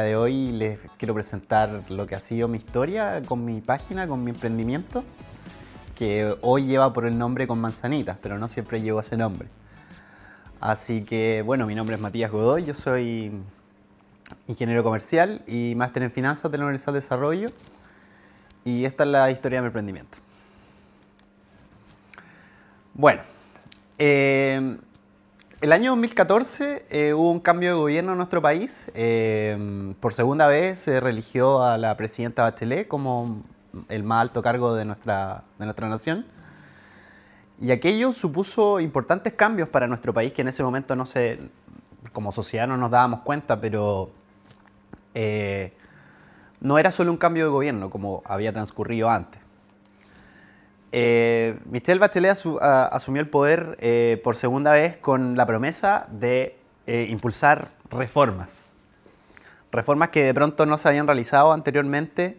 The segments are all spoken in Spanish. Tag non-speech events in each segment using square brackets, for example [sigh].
de hoy les quiero presentar lo que ha sido mi historia con mi página, con mi emprendimiento, que hoy lleva por el nombre con manzanitas, pero no siempre llevo ese nombre. Así que, bueno, mi nombre es Matías Godoy, yo soy ingeniero comercial y máster en finanzas de la Universidad de Desarrollo. Y esta es la historia de mi emprendimiento. Bueno, eh, el año 2014 eh, hubo un cambio de gobierno en nuestro país. Eh, por segunda vez se religió a la presidenta Bachelet como el más alto cargo de nuestra, de nuestra nación. Y aquello supuso importantes cambios para nuestro país que en ese momento no se, como sociedad no nos dábamos cuenta, pero eh, no era solo un cambio de gobierno como había transcurrido antes. Eh, Michelle Bachelet asumió el poder eh, por segunda vez con la promesa de eh, impulsar reformas. Reformas que de pronto no se habían realizado anteriormente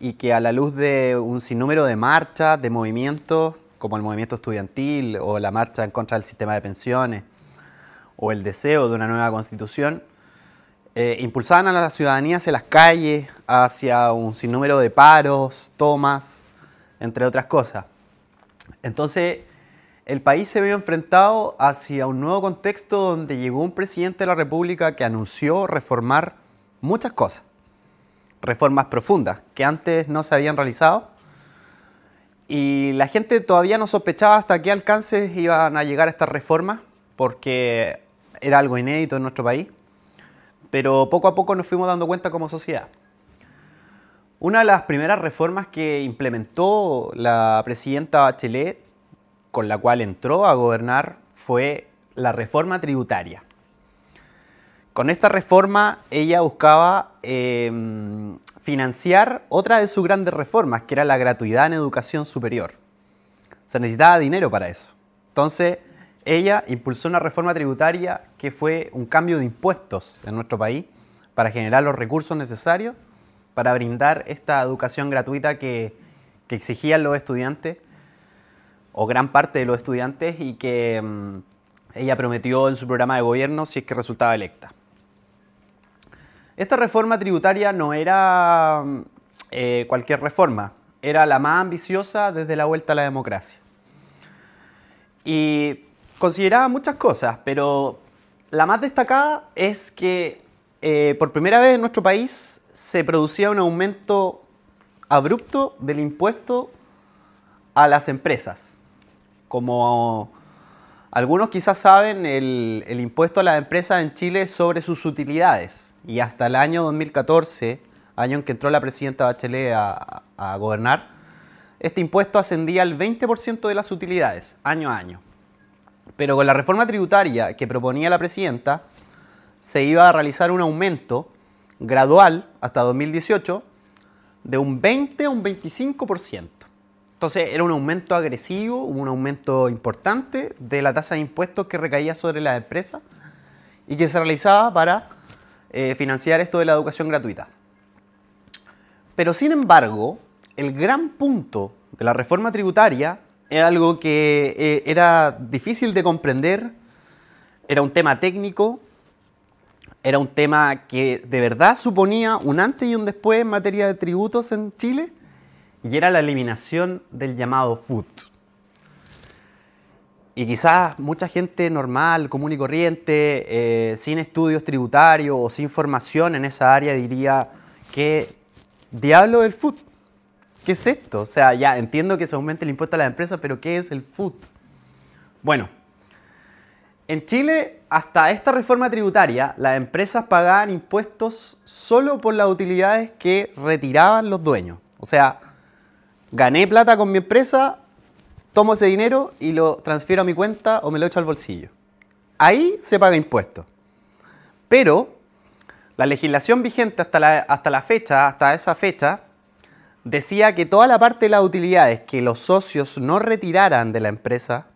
y que a la luz de un sinnúmero de marchas, de movimientos, como el movimiento estudiantil o la marcha en contra del sistema de pensiones o el deseo de una nueva constitución, impulsaban a la ciudadanía hacia las calles, hacia un sinnúmero de paros, tomas, entre otras cosas. Entonces, el país se vio enfrentado hacia un nuevo contexto donde llegó un presidente de la República que anunció reformar muchas cosas, reformas profundas que antes no se habían realizado y la gente todavía no sospechaba hasta qué alcances iban a llegar estas reformas porque era algo inédito en nuestro país, pero poco a poco nos fuimos dando cuenta como sociedad. Una de las primeras reformas que implementó la presidenta Bachelet, con la cual entró a gobernar, fue la reforma tributaria. Con esta reforma ella buscaba em, financiar otra de sus grandes reformas, que era la gratuidad en educación superior. Se necesitaba dinero para eso. Entonces, ella impulsó una reforma tributaria que fue un cambio de impuestos en nuestro país para generar los recursos necesarios para brindar esta educación gratuita que, exigían los estudiantes, o gran parte de los estudiantes, y que mm, ella prometió en su programa de gobierno si es que resultaba electa. Esta reforma tributaria no era mm, eh, cualquier reforma, era la más ambiciosa desde la vuelta a la democracia. Y consideraba muchas cosas, pero la más destacada es que eh, por primera vez en nuestro país se producía un aumento abrupto del impuesto a las empresas. Como algunos quizás saben, el, impuesto a las empresas en Chile sobre sus utilidades. Y hasta el año 2014, año en que entró la presidenta Bachelet a, a gobernar, este impuesto ascendía al 20% de las utilidades, año a año. Pero con la reforma tributaria que proponía la presidenta, se iba a realizar un aumento gradual hasta 2018 de un 20 a un 25%. Entonces era un aumento agresivo, un aumento importante de la tasa de impuestos que recaía sobre las empresas y que se realizaba para eh, financiar esto de la educación gratuita. Pero sin embargo, el gran punto de la reforma tributaria era algo que eh, era difícil de comprender, era un tema técnico era un tema que de verdad suponía un antes y un después en materia de tributos en Chile, y era la eliminación del llamado FUT. Y quizás mucha gente normal, común y corriente, eh, sin estudios tributarios o sin formación en esa área diría ¿qué diablo del FUT. ¿Qué es esto? O sea, ya entiendo que se aumente el impuesto a las empresas, pero ¿qué es el FUT? Bueno, en Chile hasta esta reforma tributaria, las empresas pagaban impuestos solo por las utilidades que retiraban los dueños. O sea, gané plata con mi empresa, tomo ese dinero y lo transfiero a mi cuenta o me lo echo al bolsillo. Ahí se paga impuesto. Pero la legislación vigente hasta la, hasta la fecha, hasta esa fecha, decía que toda la parte de las utilidades que los socios no retiraran de la empresa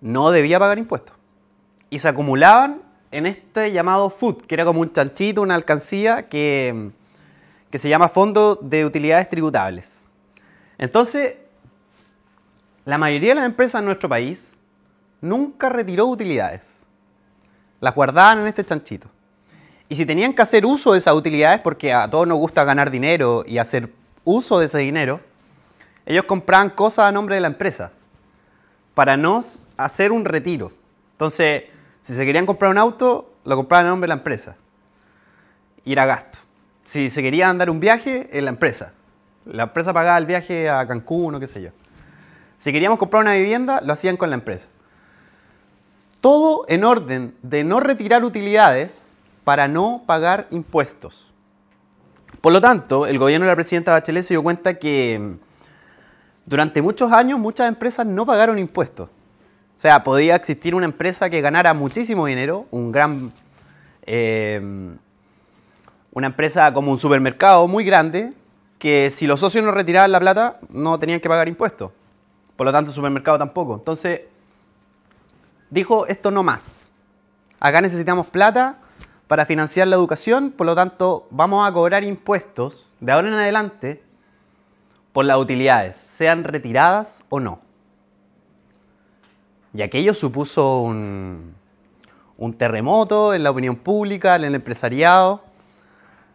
no debía pagar impuestos. Y se acumulaban en este llamado FUD, que era como un chanchito, una alcancía que, que se llama Fondo de Utilidades Tributables. Entonces, la mayoría de las empresas en nuestro país nunca retiró utilidades. Las guardaban en este chanchito. Y si tenían que hacer uso de esas utilidades, porque a todos nos gusta ganar dinero y hacer uso de ese dinero, ellos compraban cosas a nombre de la empresa para no hacer un retiro. Entonces, si se querían comprar un auto, lo compraban en nombre de la empresa. Y era gasto. Si se querían andar un viaje, en la empresa. La empresa pagaba el viaje a Cancún o qué sé yo. Si queríamos comprar una vivienda, lo hacían con la empresa. Todo en orden de no retirar utilidades para no pagar impuestos. Por lo tanto, el gobierno de la presidenta Bachelet se dio cuenta que mm, durante muchos años muchas empresas no pagaron impuestos. O sea, podía existir una empresa que ganara muchísimo dinero, un gran, eh, una empresa como un supermercado muy grande, que si los socios no retiraban la plata, no tenían que pagar impuestos. Por lo tanto, el supermercado tampoco. Entonces, dijo, esto no más. Acá necesitamos plata para financiar la educación, por lo tanto, vamos a cobrar impuestos de ahora en adelante por las utilidades, sean retiradas o no. Y aquello supuso un, terremoto en la opinión pública, en el empresariado,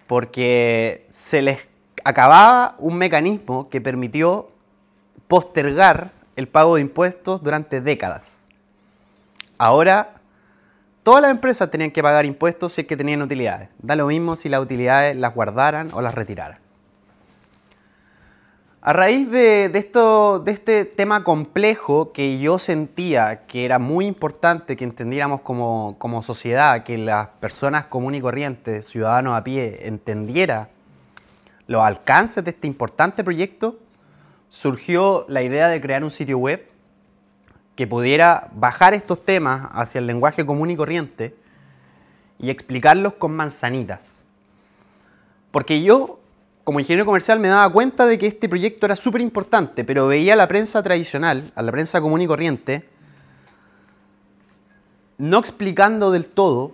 porque se les acababa un mecanismo que permitió postergar el pago de impuestos durante décadas. Ahora, todas las empresas tenían que pagar impuestos si es que tenían utilidades. Da lo mismo si las utilidades las guardaran o las retiraran. A raíz de, esto, de este tema complejo que yo sentía que era muy importante que entendiéramos como, sociedad, que las personas común y corrientes, ciudadanos a pie, entendiera los alcances de este importante proyecto, surgió la idea de crear un sitio web que pudiera bajar estos temas hacia el lenguaje común y corriente y explicarlos con manzanitas. Porque yo como ingeniero comercial me daba cuenta de que este proyecto era súper importante, pero veía a la prensa tradicional, a la prensa común y corriente, no explicando del todo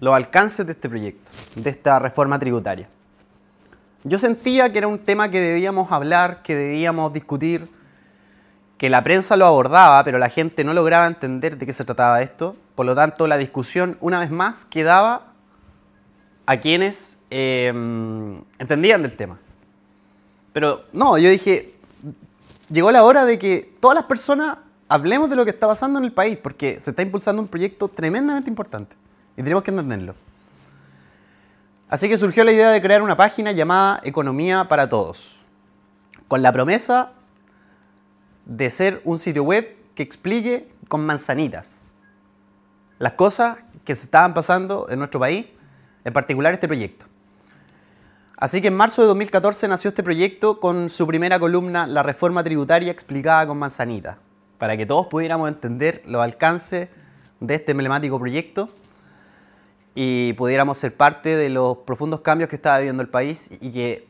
los alcances de este proyecto, de esta reforma tributaria. Yo sentía que era un tema que debíamos hablar, que debíamos discutir, que la prensa lo abordaba, pero la gente no lograba entender de qué se trataba esto. Por lo tanto, la discusión, una vez más, quedaba a quienes Em, entendían del tema. Pero no, yo dije, llegó la hora de que todas las personas hablemos de lo que está pasando en el país, porque se está impulsando un proyecto tremendamente importante y tenemos que entenderlo. Así que surgió la idea de crear una página llamada Economía para Todos, con la promesa de ser un sitio web que explique con manzanitas las cosas que se estaban pasando en nuestro país, en particular este proyecto. Así que en marzo de 2014 nació este proyecto con su primera columna, La reforma tributaria explicada con manzanita, para que todos pudiéramos entender los alcances de este emblemático proyecto y pudiéramos ser parte de los profundos cambios que estaba viviendo el país y que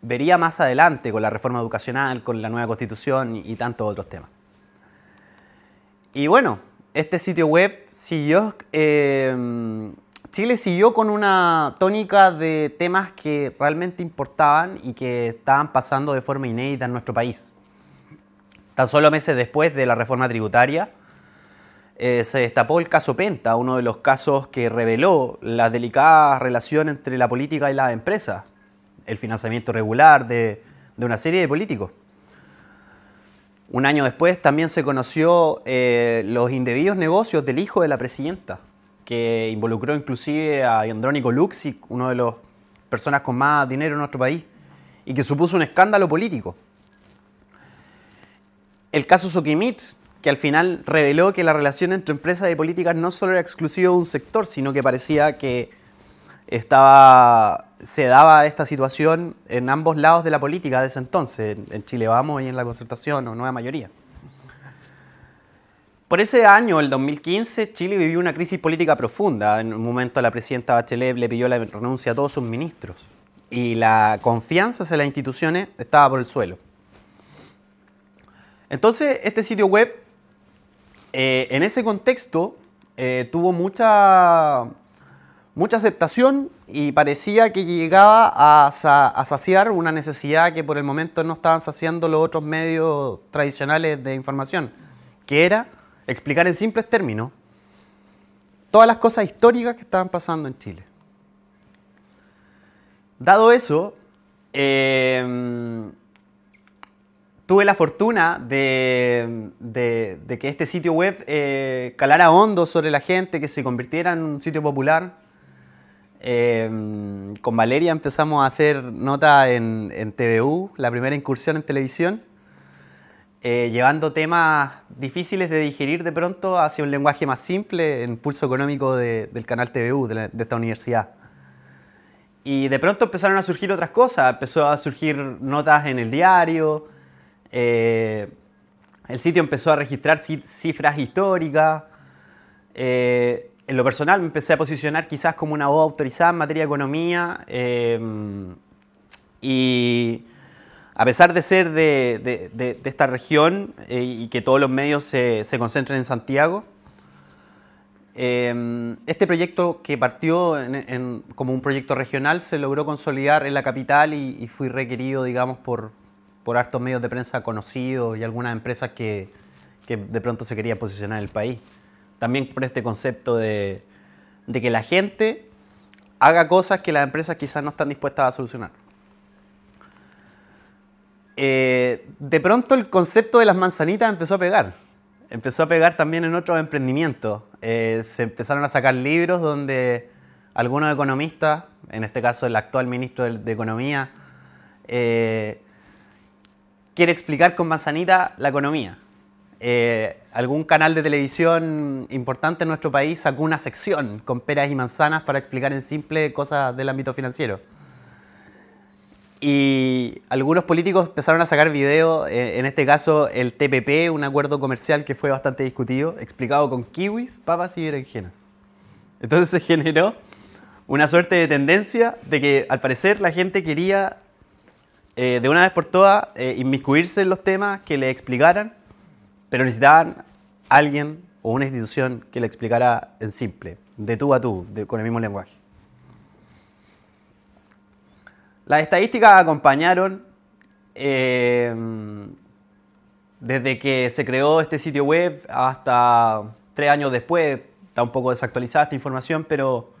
vería más adelante con la reforma educacional, con la nueva constitución y tantos otros temas. Y bueno, este sitio web siguió eh, Chile siguió con una tónica de temas que realmente importaban y que estaban pasando de forma inédita en nuestro país. Tan solo meses después de la reforma tributaria, eh, se destapó el caso Penta, uno de los casos que reveló la delicada relación entre la política y la empresa, el financiamiento regular de, una serie de políticos. Un año después también se conoció eh, los indebidos negocios del hijo de la presidenta, que involucró inclusive a Andrónico Luxi, uno de las personas con más dinero en nuestro país, y que supuso un escándalo político. El caso Sokimit, que al final reveló que la relación entre empresas y políticas no solo era exclusiva de un sector, sino que parecía que estaba, se daba esta situación en ambos lados de la política de ese entonces, en Chile Vamos y en la concertación o Nueva Mayoría. Por ese año, el 2015, Chile vivió una crisis política profunda. En un momento la presidenta Bachelet le pidió la renuncia a todos sus ministros y la confianza hacia las instituciones estaba por el suelo. Entonces, este sitio web, eh, en ese contexto, eh, tuvo mucha, mucha aceptación y parecía que llegaba a, a, saciar una necesidad que por el momento no estaban saciando los otros medios tradicionales de información, que era explicar en simples términos todas las cosas históricas que estaban pasando en Chile. Dado eso, em, tuve la fortuna de, que este sitio web eh, calara hondo sobre la gente, que se convirtiera en un sitio popular. Em, con Valeria empezamos a hacer nota en, en TVU, la primera incursión en televisión. Eh, llevando temas difíciles de digerir de pronto hacia un lenguaje más simple en pulso económico del canal TVU de, esta universidad. Y de pronto empezaron a surgir otras cosas, empezó a surgir notas en el diario, eh, el sitio empezó a registrar cifras históricas. Eh, en lo personal me empecé a posicionar quizás como una voz autorizada en materia de economía y, a pesar de ser de, esta región eh, y que todos los medios se, se concentren en Santiago, eh, este proyecto que partió como un proyecto regional se logró consolidar en la capital y, fui requerido, digamos, por, por hartos medios de prensa conocidos y algunas empresas que, de pronto se querían posicionar en el país. También por este concepto de, de que la gente haga cosas que las empresas quizás no están dispuestas a solucionar. Eh, de pronto el concepto de las manzanitas empezó a pegar. Empezó a pegar también en otros emprendimientos. Eh, se empezaron a sacar libros donde algunos economistas, en este caso el actual ministro de, Economía, eh, quiere explicar con manzanita la economía. algún canal de televisión importante en nuestro país sacó una sección con peras y manzanas para explicar en simple cosas del ámbito financiero. Y algunos políticos empezaron a sacar videos, eh, en este caso el TPP, un acuerdo comercial que fue bastante discutido, explicado con kiwis, papas y berenjenas. Entonces [laughs] se generó una suerte de tendencia de que al parecer la gente quería eh, de una vez por todas eh, inmiscuirse en los temas, que le explicaran, pero necesitaban alguien o una institución que le explicara en simple, de tú a tú, con el mismo lenguaje. Las estadísticas acompañaron eh, desde que se creó este sitio web hasta tres años después. Está un poco desactualizada esta información, pero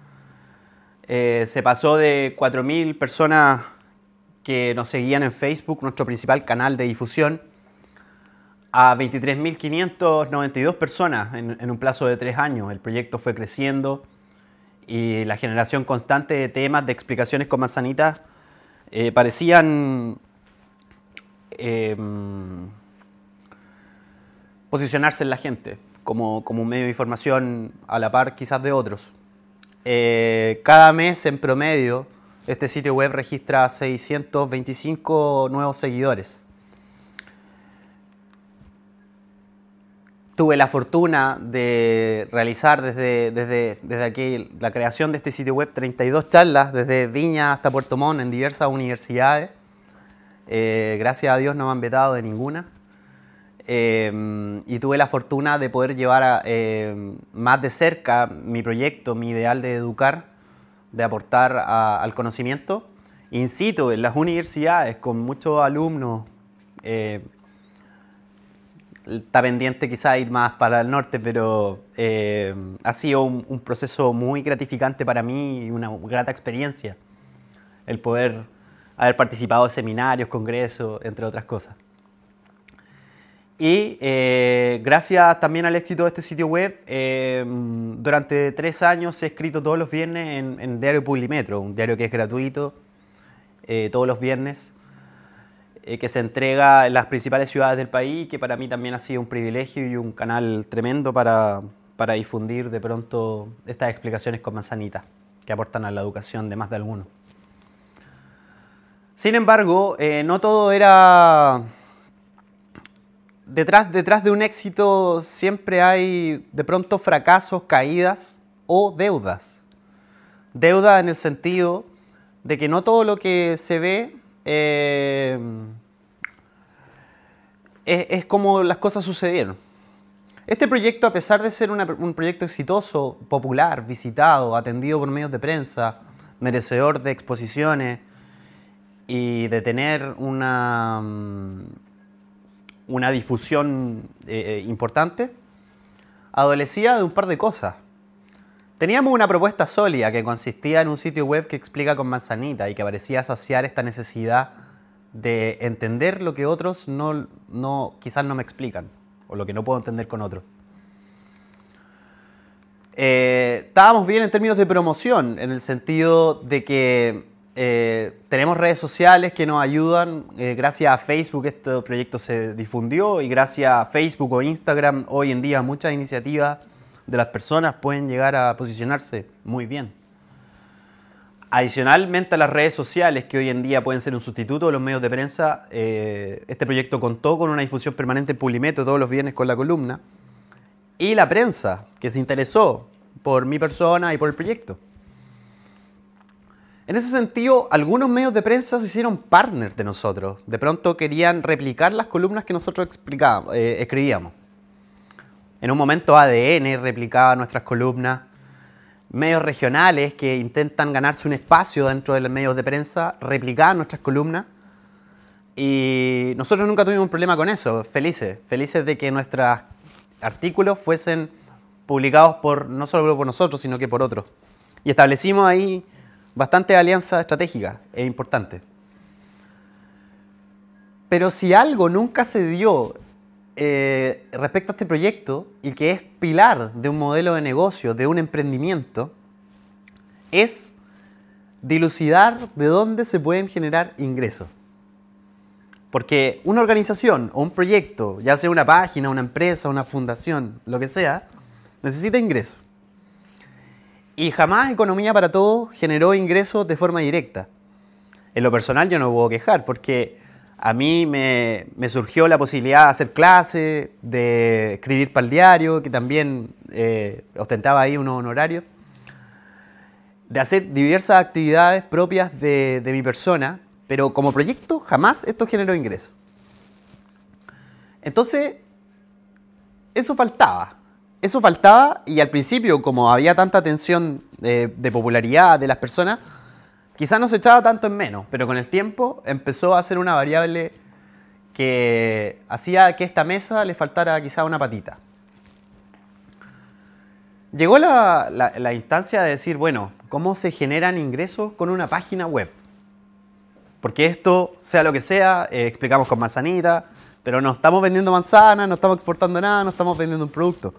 eh, se pasó de 4.000 personas que nos seguían en Facebook, nuestro principal canal de difusión, a 23.592 personas en, en, un plazo de tres años. El proyecto fue creciendo y la generación constante de temas, de explicaciones con manzanitas eh, parecían em, posicionarse en la gente como, un medio de información a la par quizás de otros. Eh, cada mes en promedio este sitio web registra 625 nuevos seguidores. tuve la fortuna de realizar desde, desde, desde aquí la creación de este sitio web 32 charlas desde Viña hasta Puerto Montt en diversas universidades. Eh, gracias a Dios no me han vetado de ninguna. Eh, y tuve la fortuna de poder llevar eh, más de cerca mi proyecto, mi ideal de educar, de aportar al conocimiento. Incito, en las universidades, con muchos alumnos está pendiente quizá ir más para el norte, pero eh, ha sido un, proceso muy gratificante para mí y una grata experiencia el poder haber participado en seminarios, congresos, entre otras cosas. Y eh, gracias también al éxito de este sitio web, eh, durante tres años he escrito todos los viernes en, en Diario Publimetro, un diario que es gratuito, todos los viernes. Eh, que se entrega en las principales ciudades del país, que para mí también ha sido un privilegio y un canal tremendo para, difundir de pronto estas explicaciones con Manzanita, que aportan a la educación de más de alguno. Sin embargo, eh, no todo era... Detrás, detrás de un éxito siempre hay de pronto fracasos, caídas o deudas. Deuda en el sentido de que no todo lo que se ve Em, es, como las cosas sucedieron. Este proyecto, a pesar de ser un proyecto exitoso, popular, visitado, atendido por medios de prensa, merecedor de exposiciones y de tener una, mm, una difusión eh, eh, importante, adolecía de un par de cosas. Teníamos una propuesta sólida que consistía en un sitio web que explica con manzanita y que parecía saciar esta necesidad de entender lo que otros no, no, quizás no me explican o lo que no puedo entender con otros. Eh, estábamos bien en términos de promoción, en el sentido de que eh, tenemos redes sociales que nos ayudan. Eh, gracias a Facebook este proyecto se difundió y gracias a Facebook o Instagram hoy en día muchas iniciativas de las personas pueden llegar a posicionarse muy bien. Adicionalmente a las redes sociales, que hoy en día pueden ser un sustituto de los medios de prensa, eh, este proyecto contó con una difusión permanente en Pulimeto todos los viernes con la columna, y la prensa, que se interesó por mi persona y por el proyecto. En ese sentido, algunos medios de prensa se hicieron partners de nosotros. De pronto querían replicar las columnas que nosotros eh, escribíamos. En un momento ADN replicaba nuestras columnas, medios regionales que intentan ganarse un espacio dentro de los medios de prensa replicaban nuestras columnas y nosotros nunca tuvimos un problema con eso, felices, felices de que nuestros artículos fuesen publicados por no solo por nosotros, sino que por otros. Y establecimos ahí bastante alianza estratégica e importante. Pero si algo nunca se dio eh, respecto a este proyecto y que es pilar de un modelo de negocio, de un emprendimiento, es dilucidar de dónde se pueden generar ingresos. Porque una organización o un proyecto, ya sea una página, una empresa, una fundación, lo que sea, necesita ingresos. Y jamás Economía para Todos generó ingresos de forma directa. En lo personal yo no puedo quejar porque a mí me, surgió la posibilidad de hacer clases, de escribir para el diario, que también eh, ostentaba ahí unos honorarios, de hacer diversas actividades propias de, mi persona, pero como proyecto jamás esto generó ingresos. Entonces, eso faltaba, eso faltaba y al principio, como había tanta tensión eh, de popularidad de las personas, Quizás no se echaba tanto en menos, pero con el tiempo empezó a ser una variable que hacía que esta mesa le faltara quizá una patita. Llegó la, instancia de decir, bueno, ¿cómo se generan ingresos con una página web? Porque esto, sea lo que sea, eh, explicamos con manzanita, pero no estamos vendiendo manzanas, no estamos exportando nada, no estamos vendiendo un producto.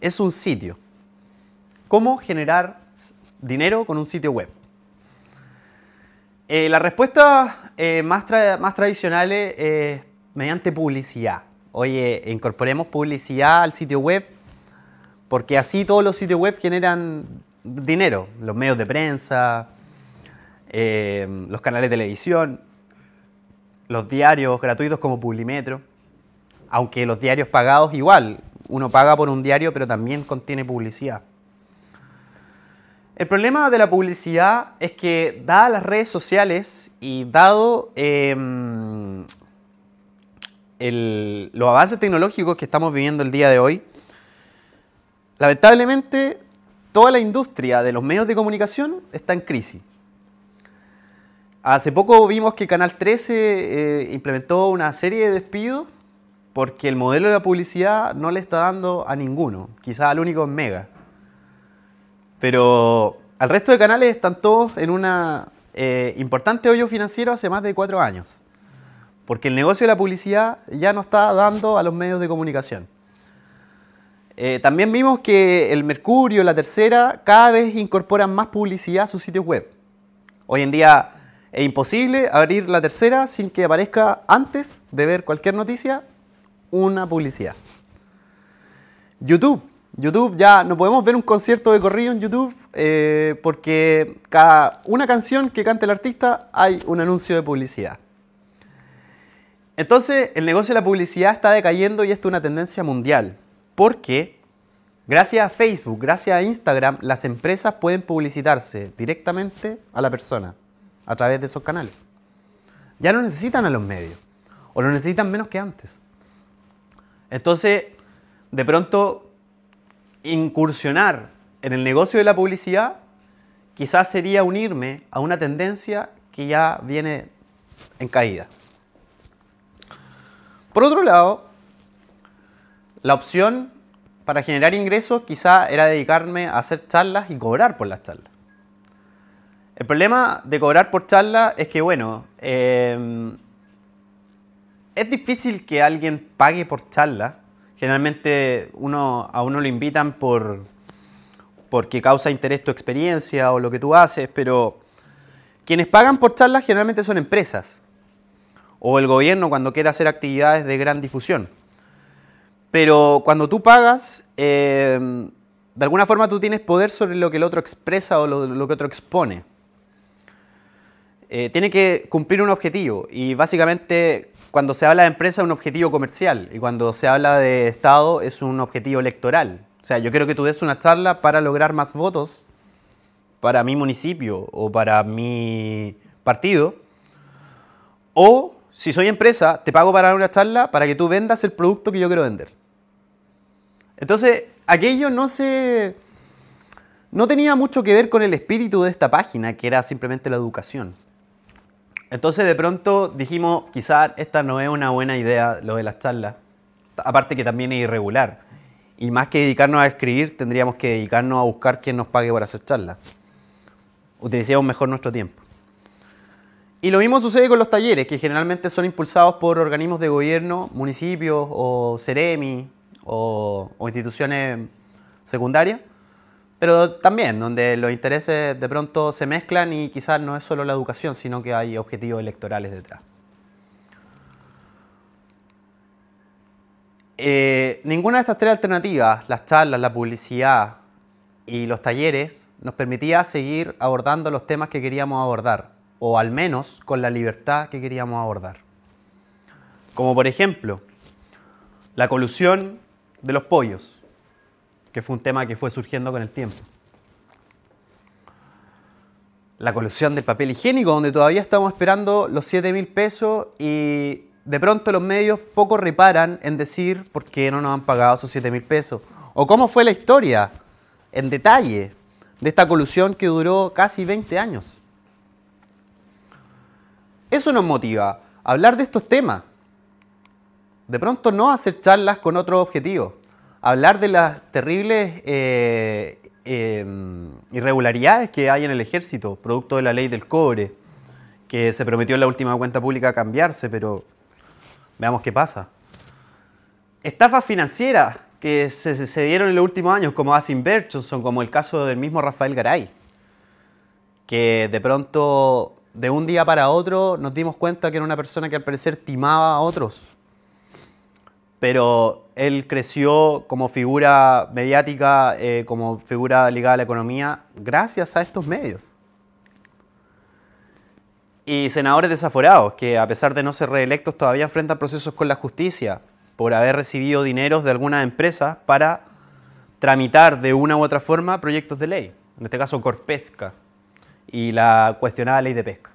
Es un sitio. ¿Cómo generar dinero con un sitio web? Eh, la respuesta eh, más, tradicional es eh, mediante publicidad. Oye, incorporemos publicidad al sitio web porque así todos los sitios web generan dinero. Los medios de prensa, los canales de televisión, los diarios gratuitos como Publimetro. Aunque los diarios pagados igual, uno paga por un diario pero también contiene publicidad. El problema de la publicidad es que, dadas las redes sociales y dado em, los avances tecnológicos que estamos viviendo el día de hoy, lamentablemente toda la industria de los medios de comunicación está en crisis. Hace poco vimos que Canal 13 eh, implementó una serie de despidos porque el modelo de la publicidad no le está dando a ninguno, quizás al único en Mega. Pero al resto de canales están todos en un eh, importante hoyo financiero hace más de cuatro años. Porque el negocio de la publicidad ya no está dando a los medios de comunicación. Eh, también vimos que el Mercurio, la tercera, cada vez incorporan más publicidad a sus sitios web. Hoy en día es imposible abrir la tercera sin que aparezca antes de ver cualquier noticia una publicidad. YouTube YouTube ya no podemos ver un concierto de corrido en YouTube eh, porque cada una canción que cante el artista hay un anuncio de publicidad. Entonces el negocio de la publicidad está decayendo y esto es una tendencia mundial porque gracias a Facebook, gracias a Instagram, las empresas pueden publicitarse directamente a la persona a través de esos canales. Ya no necesitan a los medios o lo necesitan menos que antes. Entonces, de pronto incursionar en el negocio de la publicidad, quizás sería unirme a una tendencia que ya viene en caída. Por otro lado, la opción para generar ingresos quizás era dedicarme a hacer charlas y cobrar por las charlas. El problema de cobrar por charlas es que, bueno, eh, es difícil que alguien pague por charlas Generalmente uno, a uno lo invitan por, porque causa interés tu experiencia o lo que tú haces, pero quienes pagan por charlas generalmente son empresas o el gobierno cuando quiera hacer actividades de gran difusión. Pero cuando tú pagas, eh, de alguna forma tú tienes poder sobre lo que el otro expresa o lo, que otro expone. Eh, tiene que cumplir un objetivo y básicamente cuando se habla de empresa es un objetivo comercial y cuando se habla de Estado es un objetivo electoral. O sea, yo quiero que tú des una charla para lograr más votos para mi municipio o para mi partido. O si soy empresa, te pago para dar una charla para que tú vendas el producto que yo quiero vender. Entonces, aquello no se... No tenía mucho que ver con el espíritu de esta página, que era simplemente la educación. Entonces de pronto dijimos, quizás esta no es una buena idea lo de las charlas, aparte que también es irregular. Y más que dedicarnos a escribir, tendríamos que dedicarnos a buscar quién nos pague por hacer charlas. Utilicemos mejor nuestro tiempo. Y lo mismo sucede con los talleres, que generalmente son impulsados por organismos de gobierno, municipios o CEREMI o instituciones secundarias pero también, donde los intereses de pronto se mezclan y quizás no es solo la educación, sino que hay objetivos electorales detrás. Eh, ninguna de estas tres alternativas, las charlas, la publicidad y los talleres, nos permitía seguir abordando los temas que queríamos abordar, o al menos con la libertad que queríamos abordar. Como por ejemplo, la colusión de los pollos que fue un tema que fue surgiendo con el tiempo. La colusión del papel higiénico, donde todavía estamos esperando los 7 mil pesos y de pronto los medios poco reparan en decir por qué no nos han pagado esos 7 mil pesos. O cómo fue la historia en detalle de esta colusión que duró casi 20 años. Eso nos motiva a hablar de estos temas. De pronto no hacer charlas con otro objetivo hablar de las terribles eh, em, irregularidades que hay en el ejército, producto de la ley del cobre, que se prometió en la última cuenta pública cambiarse, pero veamos qué pasa. Estafas financieras que se, dieron en los últimos años, como Asim son como el caso del mismo Rafael Garay, que de pronto, de un día para otro, nos dimos cuenta que era una persona que al parecer timaba a otros pero él creció como figura mediática, eh, como figura ligada a la economía, gracias a estos medios. Y senadores desaforados, que a pesar de no ser reelectos, todavía enfrentan procesos con la justicia por haber recibido dineros de algunas empresas para tramitar de una u otra forma proyectos de ley, en este caso Corpesca y la cuestionada ley de pesca.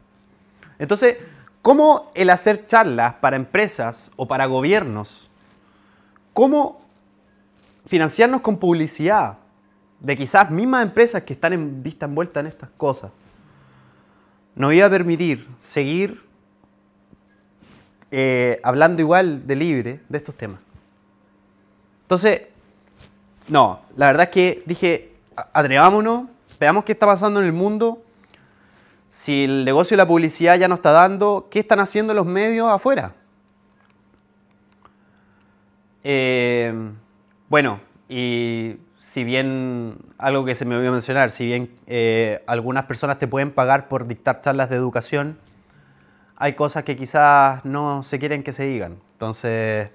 Entonces, ¿cómo el hacer charlas para empresas o para gobiernos cómo financiarnos con publicidad de quizás mismas empresas que están en vista envuelta en estas cosas. Nos iba a permitir seguir eh, hablando igual de libre de estos temas. Entonces, no, la verdad es que dije, atrevámonos, veamos qué está pasando en el mundo, si el negocio de la publicidad ya no está dando, qué están haciendo los medios afuera. Eh, bueno, y si bien, algo que se me olvidó mencionar, si bien eh, algunas personas te pueden pagar por dictar charlas de educación, hay cosas que quizás no se quieren que se digan. Entonces,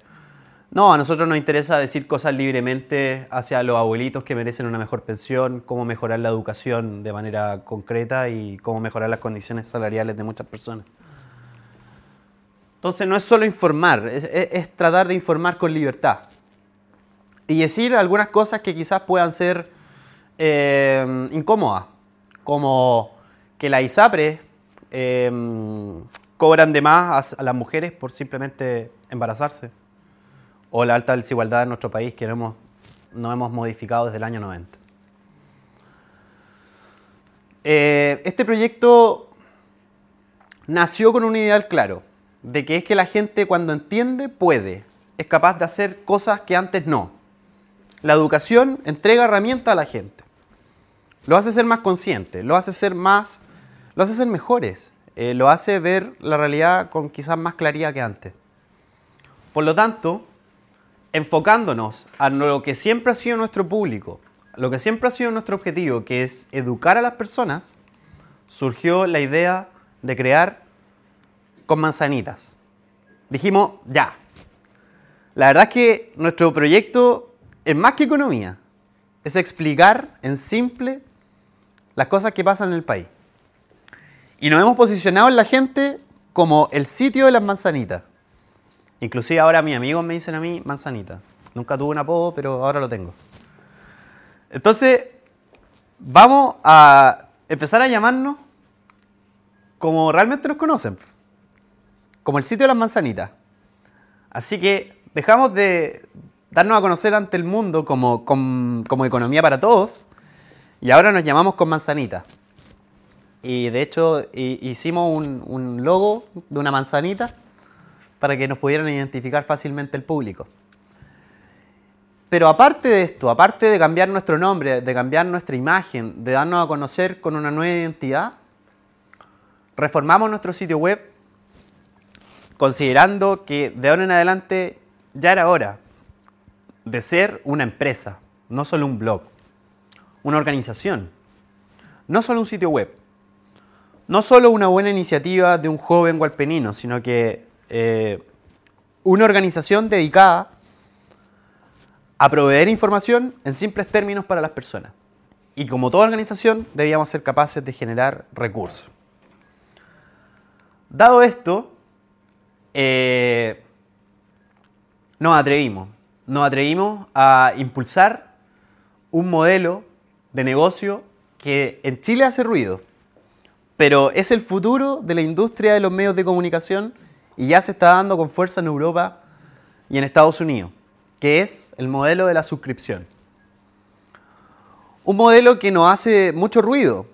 no, a nosotros nos interesa decir cosas libremente hacia los abuelitos que merecen una mejor pensión, cómo mejorar la educación de manera concreta y cómo mejorar las condiciones salariales de muchas personas. Entonces no es solo informar, es, tratar de informar con libertad. Y decir algunas cosas que quizás puedan ser eh, incómodas, como que la ISAPRE em, cobran de más a, las mujeres por simplemente embarazarse, o la alta desigualdad en nuestro país que no hemos, modificado desde el año 90. Eh, este proyecto nació con un ideal claro de que es que la gente cuando entiende puede, es capaz de hacer cosas que antes no. La educación entrega herramientas a la gente. Lo hace ser más consciente, lo hace ser más, lo hace ser mejores, eh, lo hace ver la realidad con quizás más claridad que antes. Por lo tanto, enfocándonos a lo que siempre ha sido nuestro público, lo que siempre ha sido nuestro objetivo, que es educar a las personas, surgió la idea de crear con manzanitas. Dijimos, ya. La verdad es que nuestro proyecto es más que economía. Es explicar en simple las cosas que pasan en el país. Y nos hemos posicionado en la gente como el sitio de las manzanitas. Inclusive ahora mis amigos me dicen a mí manzanita. Nunca tuve un apodo, pero ahora lo tengo. Entonces, vamos a empezar a llamarnos como realmente nos conocen como el sitio de las manzanitas. Así que dejamos de darnos a conocer ante el mundo como, economía para todos y ahora nos llamamos con manzanita. Y de hecho hicimos un logo de una manzanita para que nos pudieran identificar fácilmente el público. Pero aparte de esto, aparte de cambiar nuestro nombre, de cambiar nuestra imagen, de darnos a conocer con una nueva identidad, reformamos nuestro sitio web considerando que de ahora en adelante ya era hora de ser una empresa, no solo un blog, una organización, no solo un sitio web, no solo una buena iniciativa de un joven gualpenino, sino que eh, una organización dedicada a proveer información en simples términos para las personas. Y como toda organización, debíamos ser capaces de generar recursos. Dado esto, eh, nos atrevimos. Nos atrevimos a impulsar un modelo de negocio que en Chile hace ruido, pero es el futuro de la industria de los medios de comunicación y ya se está dando con fuerza en Europa y en Estados Unidos, que es el modelo de la suscripción. Un modelo que nos hace mucho ruido,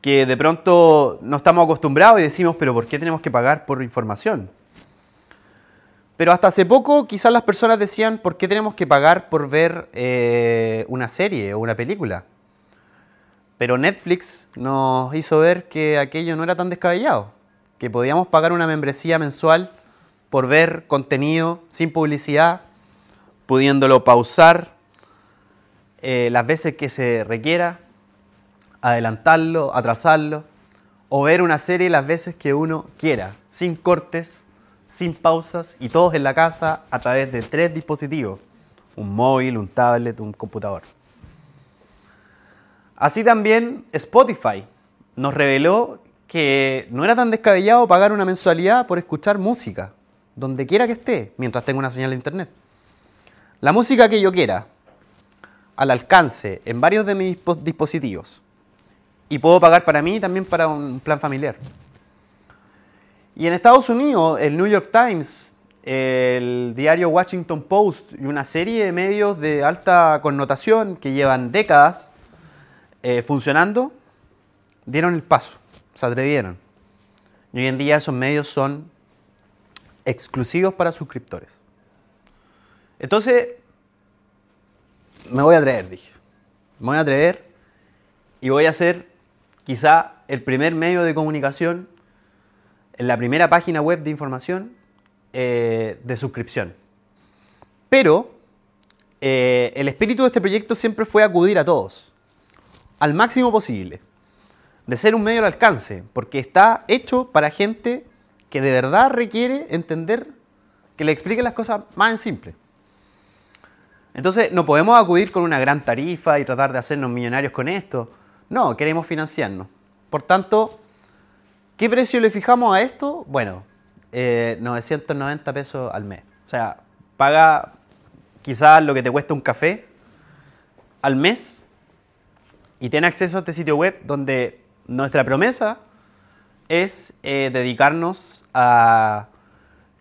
que de pronto no estamos acostumbrados y decimos, pero ¿por qué tenemos que pagar por información? Pero hasta hace poco quizás las personas decían, ¿por qué tenemos que pagar por ver eh, una serie o una película? Pero Netflix nos hizo ver que aquello no era tan descabellado, que podíamos pagar una membresía mensual por ver contenido sin publicidad, pudiéndolo pausar eh, las veces que se requiera, adelantarlo, atrasarlo, o ver una serie las veces que uno quiera, sin cortes, sin pausas y todos en la casa a través de tres dispositivos, un móvil, un tablet, un computador. Así también Spotify nos reveló que no era tan descabellado pagar una mensualidad por escuchar música, donde quiera que esté, mientras tenga una señal de internet. La música que yo quiera, al alcance, en varios de mis dispositivos. Y puedo pagar para mí también para un plan familiar. Y en Estados Unidos, el New York Times, el diario Washington Post y una serie de medios de alta connotación que llevan décadas eh, funcionando, dieron el paso, se atrevieron. Y hoy en día esos medios son exclusivos para suscriptores. Entonces, me voy a atrever, dije. Me voy a atrever y voy a ser quizá el primer medio de comunicación en la primera página web de información eh, de suscripción. Pero eh, el espíritu de este proyecto siempre fue acudir a todos, al máximo posible, de ser un medio al alcance, porque está hecho para gente que de verdad requiere entender que le explique las cosas más en simple. Entonces, no podemos acudir con una gran tarifa y tratar de hacernos millonarios con esto. No, queremos financiarnos. Por tanto, ¿Qué precio le fijamos a esto? Bueno, 990 eh, pesos al mes. O sea, paga quizás lo que te cuesta un café al mes y ten acceso a este sitio web donde nuestra promesa es eh, dedicarnos a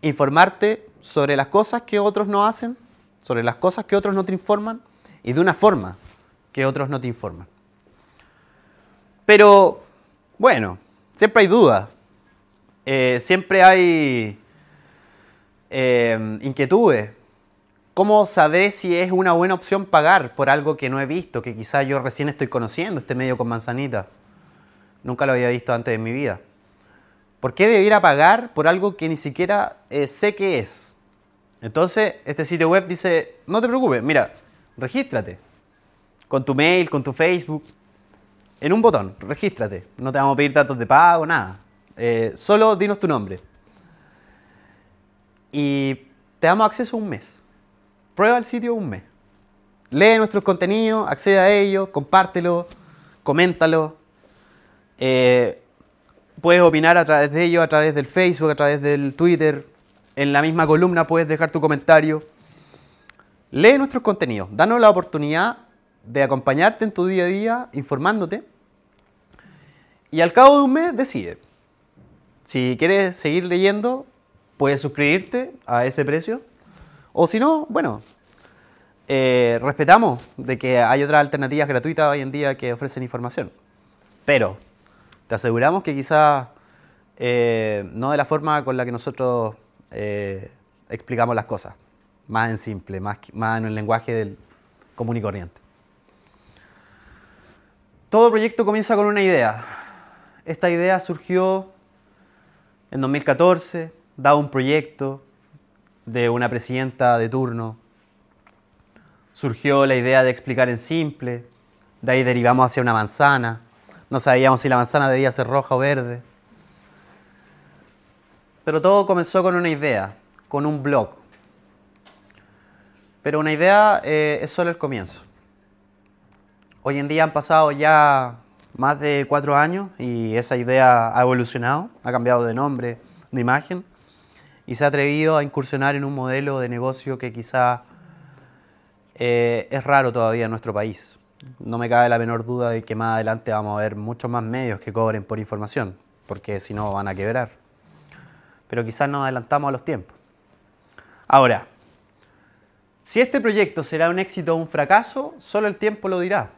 informarte sobre las cosas que otros no hacen, sobre las cosas que otros no te informan y de una forma que otros no te informan. Pero, bueno, siempre hay dudas, eh, siempre hay eh, inquietudes. ¿Cómo sabré si es una buena opción pagar por algo que no he visto, que quizá yo recién estoy conociendo este medio con manzanita? Nunca lo había visto antes en mi vida. ¿Por qué debiera pagar por algo que ni siquiera eh, sé qué es? Entonces, este sitio web dice, no te preocupes, mira, regístrate. Con tu mail, con tu Facebook, en un botón, regístrate. No te vamos a pedir datos de pago, nada. Eh, solo dinos tu nombre. Y te damos acceso a un mes. Prueba el sitio un mes. Lee nuestros contenidos, accede a ellos, compártelo, coméntalo. Eh, puedes opinar a través de ellos, a través del Facebook, a través del Twitter. En la misma columna puedes dejar tu comentario. Lee nuestros contenidos. Danos la oportunidad de acompañarte en tu día a día, informándote y al cabo de un mes decide. Si quieres seguir leyendo, puedes suscribirte a ese precio. O si no, bueno, eh, respetamos de que hay otras alternativas gratuitas hoy en día que ofrecen información. Pero te aseguramos que quizás eh, no de la forma con la que nosotros eh, explicamos las cosas. Más en simple, más, más en el lenguaje del común y corriente. Todo proyecto comienza con una idea. Esta idea surgió en 2014, dado un proyecto de una presidenta de turno. Surgió la idea de explicar en simple, de ahí derivamos hacia una manzana. No sabíamos si la manzana debía ser roja o verde. Pero todo comenzó con una idea, con un blog. Pero una idea eh, es solo el comienzo. Hoy en día han pasado ya más de cuatro años y esa idea ha evolucionado, ha cambiado de nombre, de imagen y se ha atrevido a incursionar en un modelo de negocio que quizá eh, es raro todavía en nuestro país. No me cabe la menor duda de que más adelante vamos a ver muchos más medios que cobren por información, porque si no van a quebrar. Pero quizás nos adelantamos a los tiempos. Ahora, si este proyecto será un éxito o un fracaso, solo el tiempo lo dirá.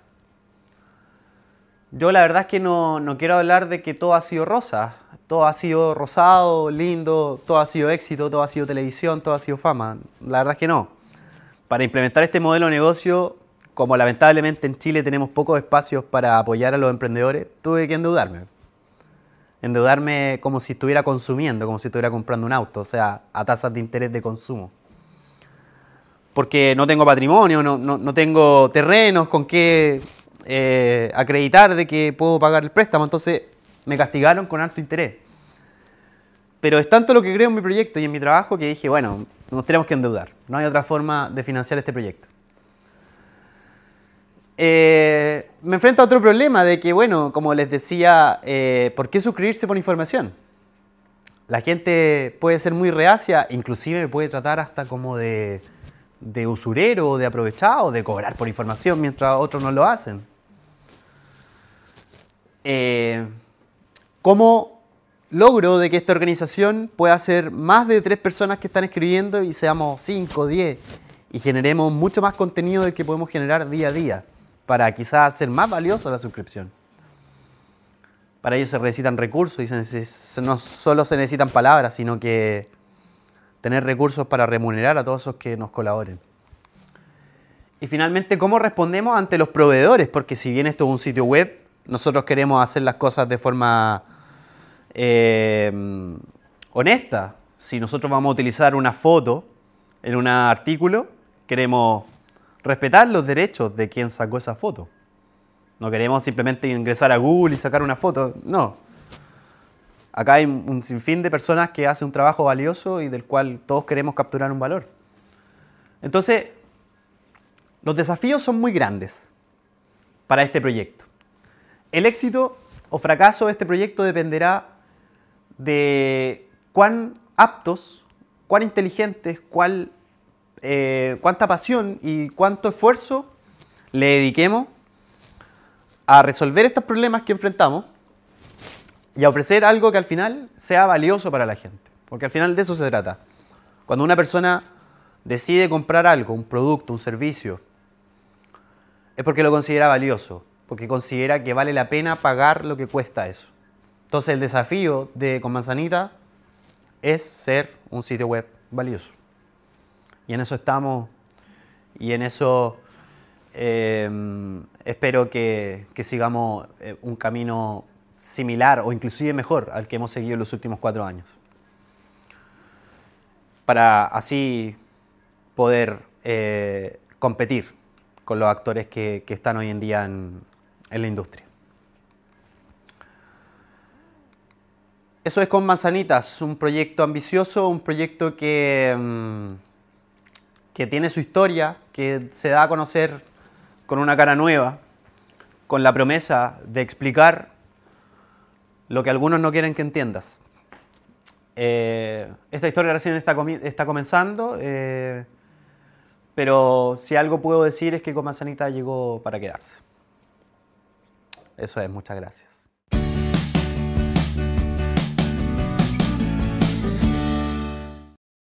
Yo la verdad es que no, quiero hablar de que todo ha sido rosa, todo ha sido rosado, lindo, todo ha sido éxito, todo ha sido televisión, todo ha sido fama. La verdad es que no. Para implementar este modelo de negocio, como lamentablemente en Chile tenemos pocos espacios para apoyar a los emprendedores, tuve que endeudarme. Endeudarme como si estuviera consumiendo, como si estuviera comprando un auto, o sea, a tasas de interés de consumo. Porque no tengo patrimonio, no, no, no tengo terrenos con qué eh, acreditar de que puedo pagar el préstamo, entonces me castigaron con alto interés. Pero es tanto lo que creo en mi proyecto y en mi trabajo que dije, bueno, nos tenemos que endeudar, no hay otra forma de financiar este proyecto. Eh, me enfrento a otro problema de que, bueno, como les decía, eh, ¿por qué suscribirse por información? La gente puede ser muy reacia, inclusive puede tratar hasta como de, de usurero, de aprovechado, de cobrar por información mientras otros no lo hacen. Eh, cómo logro de que esta organización pueda ser más de tres personas que están escribiendo y seamos cinco, diez y generemos mucho más contenido del que podemos generar día a día para quizás hacer más valioso la suscripción. Para ello se necesitan recursos y no solo se necesitan palabras, sino que tener recursos para remunerar a todos esos que nos colaboren. Y finalmente, ¿cómo respondemos ante los proveedores? Porque si bien esto es un sitio web, nosotros queremos hacer las cosas de forma eh, honesta. Si nosotros vamos a utilizar una foto en un artículo, queremos respetar los derechos de quien sacó esa foto. No queremos simplemente ingresar a Google y sacar una foto. No. Acá hay un sinfín de personas que hacen un trabajo valioso y del cual todos queremos capturar un valor. Entonces, los desafíos son muy grandes para este proyecto. El éxito o fracaso de este proyecto dependerá de cuán aptos, cuán inteligentes, eh, cuánta pasión y cuánto esfuerzo le dediquemos a resolver estos problemas que enfrentamos y a ofrecer algo que al final sea valioso para la gente. Porque al final de eso se trata. Cuando una persona decide comprar algo, un producto, un servicio, es porque lo considera valioso, porque considera que vale la pena pagar lo que cuesta eso. Entonces el desafío de con Manzanita es ser un sitio web valioso. Y en eso estamos y en eso em, espero que, sigamos eh, un camino similar o inclusive mejor al que hemos seguido en los últimos cuatro años. Para así poder eh, competir con los actores que están hoy en día en, en la industria. Eso es con Manzanitas, un proyecto ambicioso, un proyecto que, mm, que tiene su historia, que se da a conocer con una cara nueva, con la promesa de explicar lo que algunos no quieren que entiendas. Eh, esta historia recién está, comenzando, eh, pero si algo puedo decir es que Con manzanita llegó para quedarse. Eso es, muchas gracias.